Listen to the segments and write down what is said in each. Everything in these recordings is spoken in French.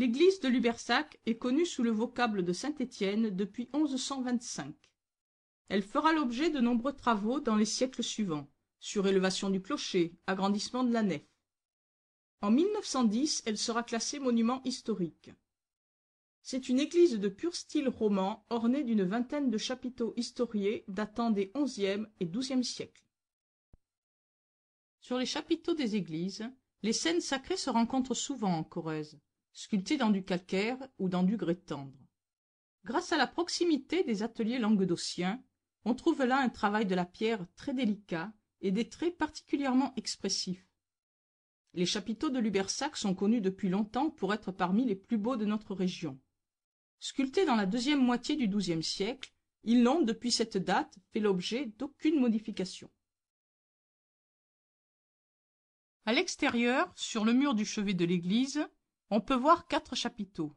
L'église de Lubersac est connue sous le vocable de Saint-Étienne depuis 1125. Elle fera l'objet de nombreux travaux dans les siècles suivants, sur élevation du clocher, agrandissement de la nef. En 1910, elle sera classée monument historique. C'est une église de pur style roman ornée d'une vingtaine de chapiteaux historiés datant des XIe et XIIe siècles. Sur les chapiteaux des églises, les scènes sacrées se rencontrent souvent en Corrèze sculptés dans du calcaire ou dans du grès tendre grâce à la proximité des ateliers languedociens on trouve là un travail de la pierre très délicat et des traits particulièrement expressifs les chapiteaux de lubersac sont connus depuis longtemps pour être parmi les plus beaux de notre région sculptés dans la deuxième moitié du douzième siècle ils n'ont depuis cette date fait l'objet d'aucune modification à l'extérieur sur le mur du chevet de l'église on peut voir quatre chapiteaux.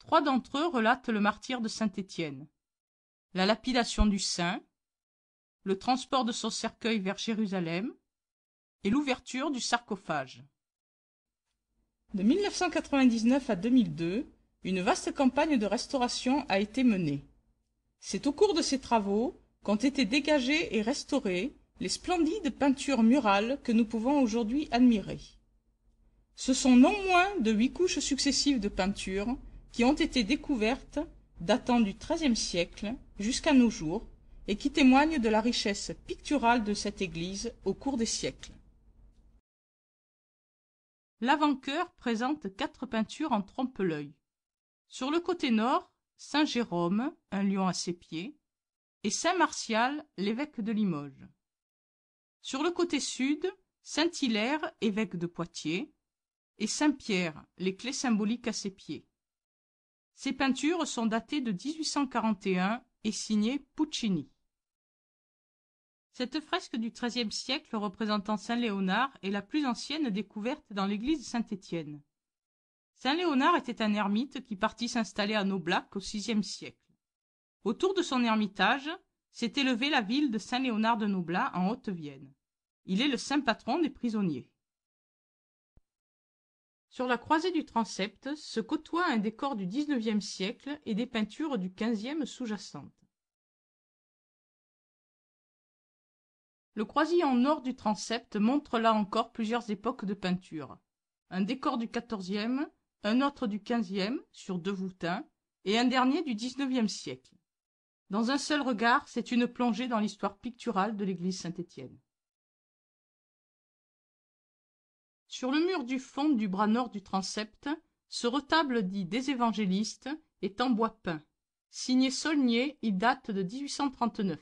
Trois d'entre eux relatent le martyre de saint Étienne, la lapidation du saint, le transport de son cercueil vers Jérusalem et l'ouverture du sarcophage. De 1999 à 2002, une vaste campagne de restauration a été menée. C'est au cours de ces travaux qu'ont été dégagées et restaurées les splendides peintures murales que nous pouvons aujourd'hui admirer ce sont non moins de huit couches successives de peintures qui ont été découvertes datant du XIIIe siècle jusqu'à nos jours et qui témoignent de la richesse picturale de cette église au cours des siècles lavant cœur présente quatre peintures en trompe-l'œil sur le côté nord saint jérôme un lion à ses pieds et saint martial l'évêque de limoges sur le côté sud saint hilaire évêque de poitiers et Saint-Pierre, les clés symboliques à ses pieds. Ces peintures sont datées de 1841 et signées Puccini. Cette fresque du XIIIe siècle représentant Saint Léonard est la plus ancienne découverte dans l'église Saint-Étienne. Saint Léonard était un ermite qui partit s'installer à Noblac au VIe siècle. Autour de son ermitage s'est élevée la ville de Saint Léonard de Noblat en Haute-Vienne. Il est le saint patron des prisonniers. Sur la croisée du transept se côtoient un décor du XIXe siècle et des peintures du XVe sous-jacentes. Le croisillon nord du transept montre là encore plusieurs époques de peinture. Un décor du XIVe, un autre du XVe sur deux voûtins et un dernier du XIXe siècle. Dans un seul regard, c'est une plongée dans l'histoire picturale de l'église Saint-Étienne. sur le mur du fond du bras nord du transept ce retable dit des évangélistes est en bois peint signé saulnier il date de 1839.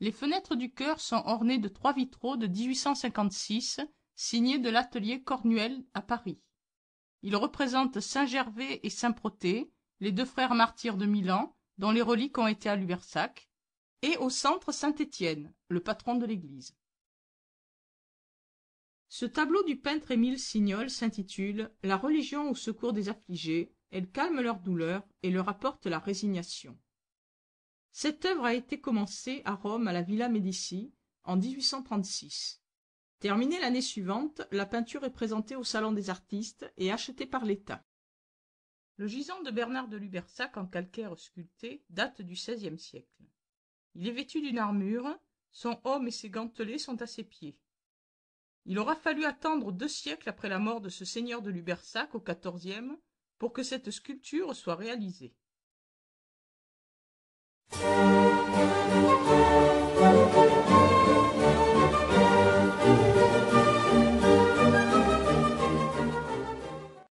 les fenêtres du chœur sont ornées de trois vitraux de 1856, signés de l'atelier cornuel à paris ils représentent saint gervais et saint protais les deux frères martyrs de milan dont les reliques ont été à lubersac et au centre saint étienne le patron de l'église ce tableau du peintre Émile Signol s'intitule « La religion au secours des affligés ». Elle calme leur douleur et leur apporte la résignation. Cette œuvre a été commencée à Rome à la Villa Médici en 1836. Terminée l'année suivante, la peinture est présentée au Salon des artistes et achetée par l'État. Le gisant de Bernard de Lubersac en calcaire sculpté date du XVIe siècle. Il est vêtu d'une armure, son homme et ses gantelets sont à ses pieds il aura fallu attendre deux siècles après la mort de ce seigneur de lubersac au XIVe, pour que cette sculpture soit réalisée